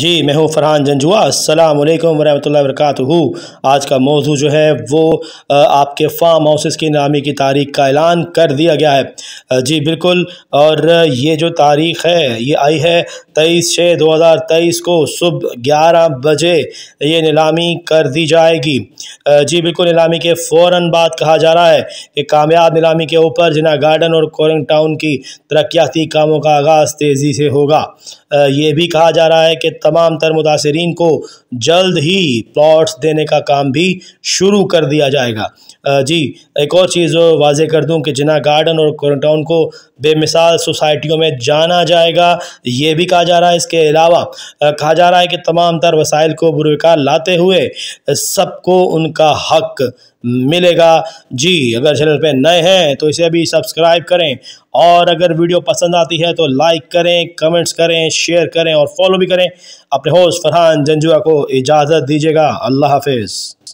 जी मैं हूँ फरहान जंजुआ अल्लाम वरहमत वरक आज का मौजू जो है वो आपके फार्म हाउसेस की नामी की तारीख का ऐलान कर दिया गया है जी बिल्कुल और ये जो तारीख है ये आई है तेईस छः दो हज़ार तेईस को सुबह ग्यारह बजे ये नीलामी कर दी जाएगी जी बिल्कुल नीलामी के फ़ौर बाद कहा जा रहा है कि कामयाब नीलामी के ऊपर जिना गार्डन और कोरिंग टाउन की तरक्याती कामों का आगाज़ तेज़ी से होगा ये भी कहा जा रहा है कि तमाम तर मुतासरीन को जल्द ही प्लॉट्स देने का काम भी शुरू कर दिया जाएगा जी एक और चीज़ वाजे कर दूँ कि जिना गार्डन और क्वारंटाउन को बेमिसाल सोसाइटियों में जाना जाएगा ये भी कहा जा रहा है इसके अलावा कहा जा रहा है कि तमाम तर वसाइल को बुरकार लाते हुए सबको उनका हक मिलेगा जी अगर चैनल पर नए हैं तो इसे अभी सब्सक्राइब करें और अगर वीडियो पसंद आती है तो लाइक करें कमेंट्स करें शेयर करें और फॉलो भी करें अपने होस्ट फरहान जंजुआ को इजाज़त दीजिएगा अल्लाह हाफिज़